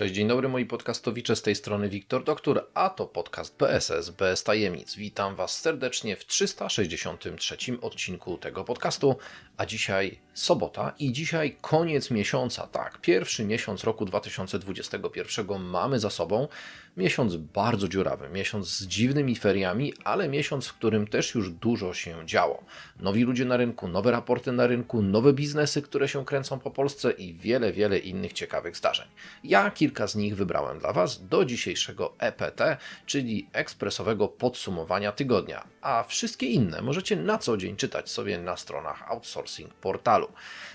Cześć, dzień dobry moi podcastowicze, z tej strony Wiktor Doktor, a to podcast PSS bez tajemnic. Witam Was serdecznie w 363 odcinku tego podcastu, a dzisiaj sobota i dzisiaj koniec miesiąca, tak, pierwszy miesiąc roku 2021 mamy za sobą. Miesiąc bardzo dziurawy, miesiąc z dziwnymi feriami, ale miesiąc, w którym też już dużo się działo. Nowi ludzie na rynku, nowe raporty na rynku, nowe biznesy, które się kręcą po Polsce i wiele, wiele innych ciekawych zdarzeń. Ja kilka z nich wybrałem dla Was do dzisiejszego EPT, czyli ekspresowego podsumowania tygodnia, a wszystkie inne możecie na co dzień czytać sobie na stronach outsourcing portalu.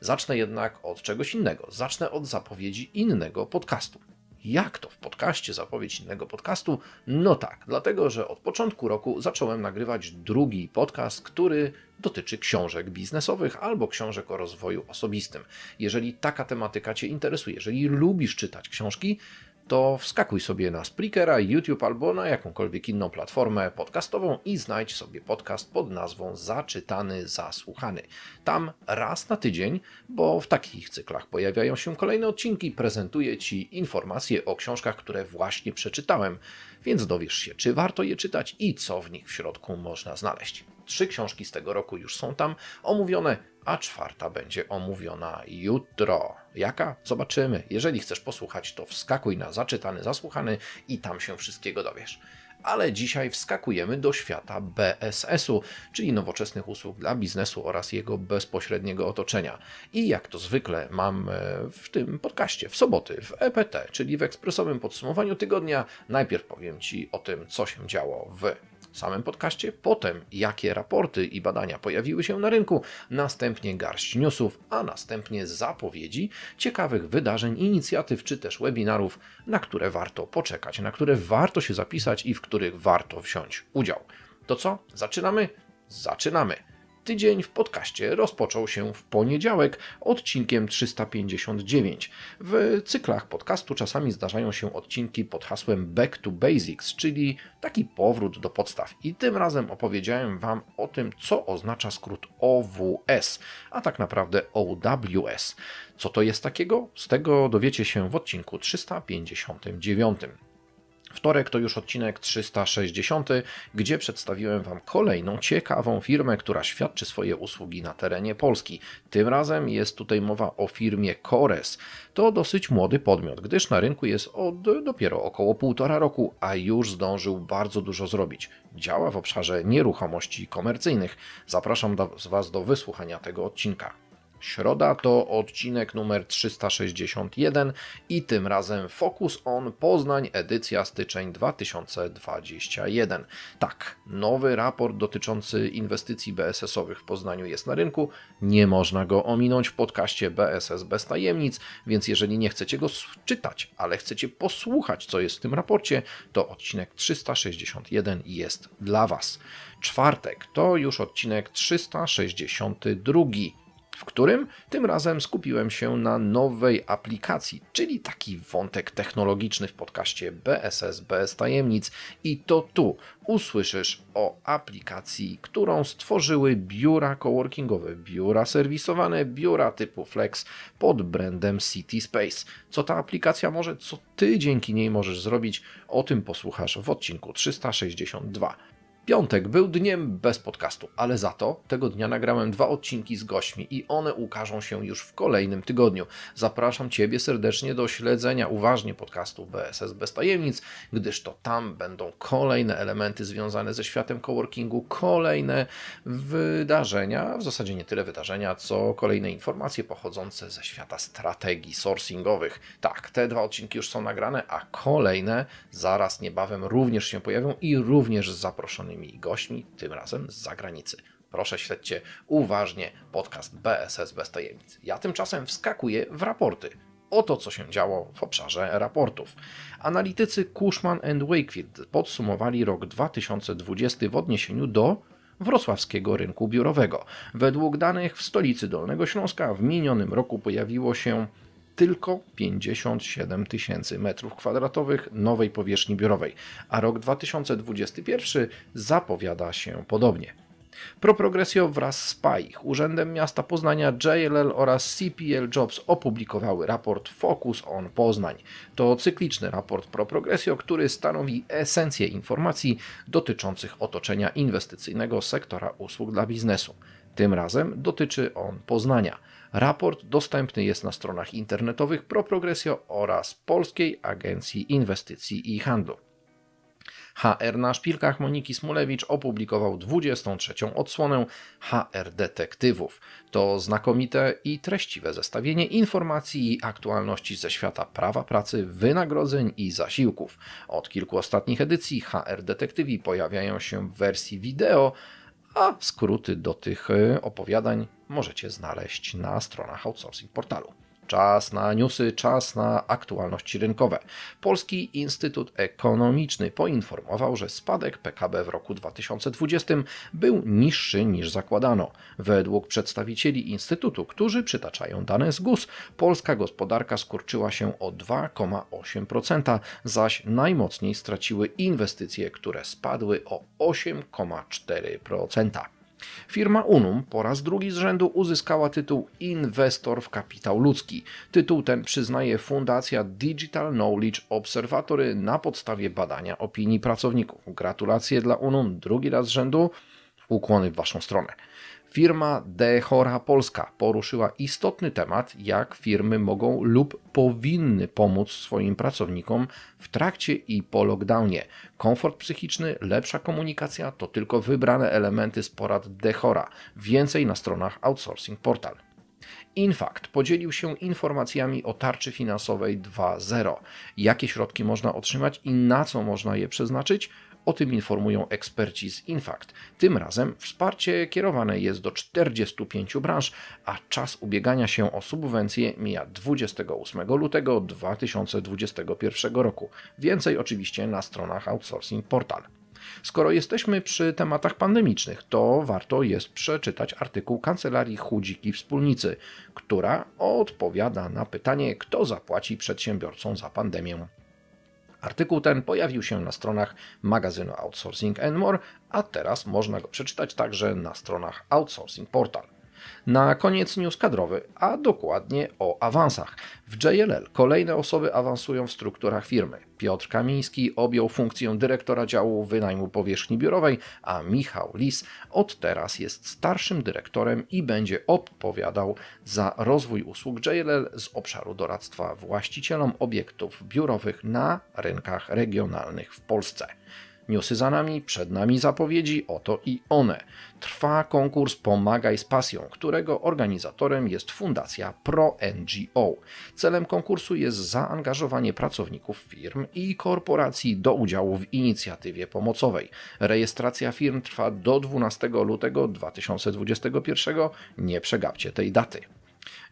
Zacznę jednak od czegoś innego. Zacznę od zapowiedzi innego podcastu. Jak to w podcaście zapowiedź innego podcastu? No tak, dlatego że od początku roku zacząłem nagrywać drugi podcast, który dotyczy książek biznesowych albo książek o rozwoju osobistym. Jeżeli taka tematyka Cię interesuje, jeżeli lubisz czytać książki, to wskakuj sobie na Spreakera, YouTube albo na jakąkolwiek inną platformę podcastową i znajdź sobie podcast pod nazwą Zaczytany, Zasłuchany. Tam raz na tydzień, bo w takich cyklach pojawiają się kolejne odcinki, prezentuję Ci informacje o książkach, które właśnie przeczytałem, więc dowiesz się, czy warto je czytać i co w nich w środku można znaleźć. Trzy książki z tego roku już są tam omówione, a czwarta będzie omówiona jutro. Jaka? Zobaczymy. Jeżeli chcesz posłuchać, to wskakuj na zaczytany, zasłuchany i tam się wszystkiego dowiesz. Ale dzisiaj wskakujemy do świata BSS-u, czyli nowoczesnych usług dla biznesu oraz jego bezpośredniego otoczenia. I jak to zwykle mam e, w tym podcaście w soboty w EPT, czyli w ekspresowym podsumowaniu tygodnia, najpierw powiem Ci o tym, co się działo w samym podcaście, potem jakie raporty i badania pojawiły się na rynku, następnie garść newsów, a następnie zapowiedzi ciekawych wydarzeń, inicjatyw czy też webinarów, na które warto poczekać, na które warto się zapisać i w których warto wziąć udział. To co? Zaczynamy? Zaczynamy! Tydzień w podcaście rozpoczął się w poniedziałek odcinkiem 359. W cyklach podcastu czasami zdarzają się odcinki pod hasłem Back to Basics, czyli taki powrót do podstaw. I tym razem opowiedziałem Wam o tym, co oznacza skrót OWS, a tak naprawdę OWS. Co to jest takiego? Z tego dowiecie się w odcinku 359. Wtorek to już odcinek 360, gdzie przedstawiłem Wam kolejną ciekawą firmę, która świadczy swoje usługi na terenie Polski. Tym razem jest tutaj mowa o firmie Kores. To dosyć młody podmiot, gdyż na rynku jest od dopiero około półtora roku, a już zdążył bardzo dużo zrobić. Działa w obszarze nieruchomości komercyjnych. Zapraszam do, Was do wysłuchania tego odcinka. Środa to odcinek numer 361 i tym razem Focus on Poznań edycja styczeń 2021. Tak, nowy raport dotyczący inwestycji BSS-owych w Poznaniu jest na rynku, nie można go ominąć w podcaście BSS bez tajemnic, więc jeżeli nie chcecie go czytać, ale chcecie posłuchać co jest w tym raporcie, to odcinek 361 jest dla Was. Czwartek to już odcinek 362 w którym tym razem skupiłem się na nowej aplikacji, czyli taki wątek technologiczny w podcaście BSS bez tajemnic. I to tu usłyszysz o aplikacji, którą stworzyły biura coworkingowe, biura serwisowane, biura typu Flex pod brandem City Space. Co ta aplikacja może, co ty dzięki niej możesz zrobić, o tym posłuchasz w odcinku 362. Piątek był dniem bez podcastu, ale za to tego dnia nagrałem dwa odcinki z gośćmi i one ukażą się już w kolejnym tygodniu. Zapraszam Ciebie serdecznie do śledzenia uważnie podcastu BSS bez tajemnic, gdyż to tam będą kolejne elementy związane ze światem coworkingu, kolejne wydarzenia, w zasadzie nie tyle wydarzenia, co kolejne informacje pochodzące ze świata strategii sourcingowych. Tak, te dwa odcinki już są nagrane, a kolejne zaraz niebawem również się pojawią i również z zaproszonymi i gośćmi, tym razem z zagranicy. Proszę śledźcie uważnie podcast BSS bez tajemnic. Ja tymczasem wskakuję w raporty. Oto co się działo w obszarze raportów. Analitycy Cushman and Wakefield podsumowali rok 2020 w odniesieniu do wrocławskiego rynku biurowego. Według danych w stolicy Dolnego Śląska w minionym roku pojawiło się tylko 57 tysięcy metrów kwadratowych nowej powierzchni biurowej, a rok 2021 zapowiada się podobnie. Proprogressio wraz z PAIH, Urzędem Miasta Poznania, JLL oraz CPL Jobs opublikowały raport Focus on Poznań. To cykliczny raport Proprogressio, który stanowi esencję informacji dotyczących otoczenia inwestycyjnego sektora usług dla biznesu. Tym razem dotyczy on Poznania. Raport dostępny jest na stronach internetowych ProProgresio oraz Polskiej Agencji Inwestycji i Handlu. HR na szpilkach Moniki Smulewicz opublikował 23. odsłonę HR Detektywów. To znakomite i treściwe zestawienie informacji i aktualności ze świata prawa pracy, wynagrodzeń i zasiłków. Od kilku ostatnich edycji HR Detektywi pojawiają się w wersji wideo a skróty do tych e, opowiadań możecie znaleźć na stronach outsourcing portalu. Czas na newsy, czas na aktualności rynkowe. Polski Instytut Ekonomiczny poinformował, że spadek PKB w roku 2020 był niższy niż zakładano. Według przedstawicieli Instytutu, którzy przytaczają dane z GUS, polska gospodarka skurczyła się o 2,8%, zaś najmocniej straciły inwestycje, które spadły o 8,4%. Firma Unum po raz drugi z rzędu uzyskała tytuł Inwestor w kapitał ludzki. Tytuł ten przyznaje Fundacja Digital Knowledge Observatory na podstawie badania opinii pracowników. Gratulacje dla Unum drugi raz z rzędu ukłony w Waszą stronę. Firma Dechora Polska poruszyła istotny temat, jak firmy mogą lub powinny pomóc swoim pracownikom w trakcie i po lockdownie. Komfort psychiczny, lepsza komunikacja to tylko wybrane elementy z porad Dechora. Więcej na stronach Outsourcing Portal. Infact podzielił się informacjami o tarczy finansowej 2.0. Jakie środki można otrzymać i na co można je przeznaczyć? O tym informują eksperci z Infact. Tym razem wsparcie kierowane jest do 45 branż, a czas ubiegania się o subwencję mija 28 lutego 2021 roku. Więcej oczywiście na stronach Outsourcing Portal. Skoro jesteśmy przy tematach pandemicznych, to warto jest przeczytać artykuł Kancelarii Chudziki Wspólnicy, która odpowiada na pytanie, kto zapłaci przedsiębiorcom za pandemię. Artykuł ten pojawił się na stronach magazynu Outsourcing More, a teraz można go przeczytać także na stronach Outsourcing Portal. Na koniec news kadrowy, a dokładnie o awansach. W JLL kolejne osoby awansują w strukturach firmy. Piotr Kamiński objął funkcję dyrektora działu wynajmu powierzchni biurowej, a Michał Lis od teraz jest starszym dyrektorem i będzie odpowiadał za rozwój usług JLL z obszaru doradztwa właścicielom obiektów biurowych na rynkach regionalnych w Polsce. Newsy za nami, przed nami zapowiedzi, oto i one. Trwa konkurs Pomagaj z Pasją, którego organizatorem jest Fundacja ProNGO. Celem konkursu jest zaangażowanie pracowników firm i korporacji do udziału w inicjatywie pomocowej. Rejestracja firm trwa do 12 lutego 2021. Nie przegapcie tej daty.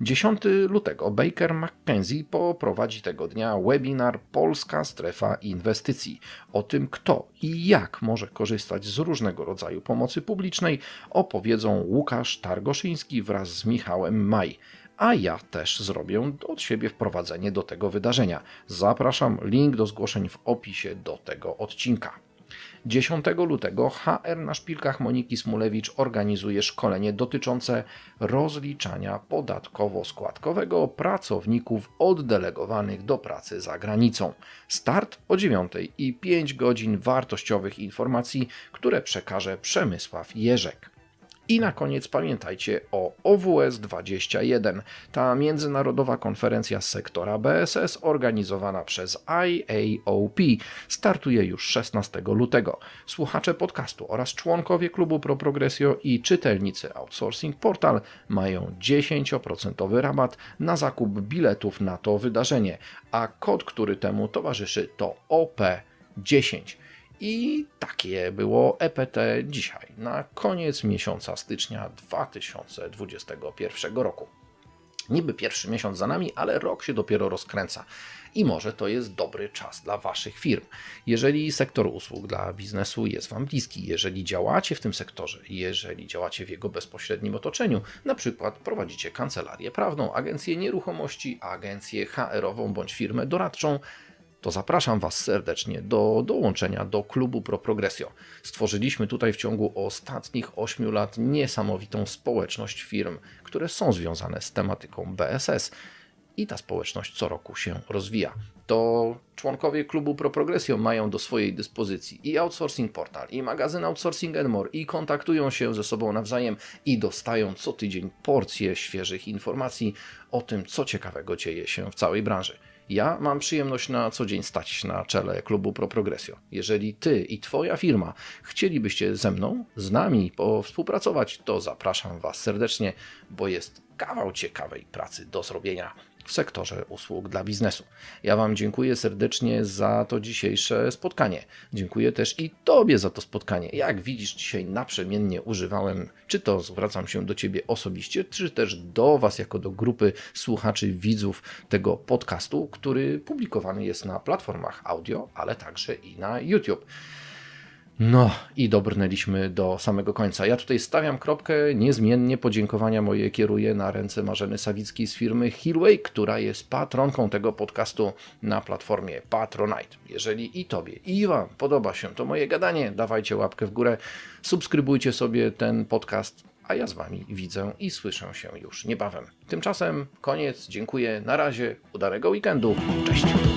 10 lutego Baker McKenzie poprowadzi tego dnia webinar Polska Strefa Inwestycji o tym, kto i jak może korzystać z różnego rodzaju pomocy publicznej, opowiedzą Łukasz Targoszyński wraz z Michałem Maj a ja też zrobię od siebie wprowadzenie do tego wydarzenia. Zapraszam, link do zgłoszeń w opisie do tego odcinka. 10 lutego HR na szpilkach Moniki Smulewicz organizuje szkolenie dotyczące rozliczania podatkowo-składkowego pracowników oddelegowanych do pracy za granicą. Start o 9 i 5 godzin wartościowych informacji, które przekaże Przemysław Jerzek. I na koniec pamiętajcie o OWS 21. Ta międzynarodowa konferencja z sektora BSS organizowana przez IAOP startuje już 16 lutego. Słuchacze podcastu oraz członkowie klubu Pro Progressio i czytelnicy Outsourcing Portal mają 10% rabat na zakup biletów na to wydarzenie, a kod, który temu towarzyszy to OP10. I takie było EPT dzisiaj, na koniec miesiąca stycznia 2021 roku. Niby pierwszy miesiąc za nami, ale rok się dopiero rozkręca i może to jest dobry czas dla Waszych firm. Jeżeli sektor usług dla biznesu jest Wam bliski, jeżeli działacie w tym sektorze, jeżeli działacie w jego bezpośrednim otoczeniu, na przykład prowadzicie kancelarię prawną, agencję nieruchomości, agencję HR-ową bądź firmę doradczą, to zapraszam Was serdecznie do dołączenia do klubu Pro Progressio. Stworzyliśmy tutaj w ciągu ostatnich 8 lat niesamowitą społeczność firm, które są związane z tematyką BSS i ta społeczność co roku się rozwija. To członkowie klubu Pro Progressio mają do swojej dyspozycji i outsourcing portal, i magazyn Outsourcing More, i kontaktują się ze sobą nawzajem i dostają co tydzień porcje świeżych informacji o tym, co ciekawego dzieje się w całej branży. Ja mam przyjemność na co dzień stać na czele klubu Pro Progressio. Jeżeli ty i twoja firma chcielibyście ze mną, z nami współpracować, to zapraszam was serdecznie, bo jest kawał ciekawej pracy do zrobienia w sektorze usług dla biznesu. Ja Wam dziękuję serdecznie za to dzisiejsze spotkanie. Dziękuję też i Tobie za to spotkanie. Jak widzisz, dzisiaj naprzemiennie używałem, czy to zwracam się do Ciebie osobiście, czy też do Was, jako do grupy słuchaczy, widzów tego podcastu, który publikowany jest na platformach audio, ale także i na YouTube. No i dobrnęliśmy do samego końca. Ja tutaj stawiam kropkę, niezmiennie podziękowania moje kieruję na ręce Marzeny Sawickiej z firmy Hillway, która jest patronką tego podcastu na platformie Patronite. Jeżeli i Tobie, i Wam podoba się to moje gadanie, dawajcie łapkę w górę, subskrybujcie sobie ten podcast, a ja z Wami widzę i słyszę się już niebawem. Tymczasem koniec, dziękuję, na razie, udanego weekendu, cześć!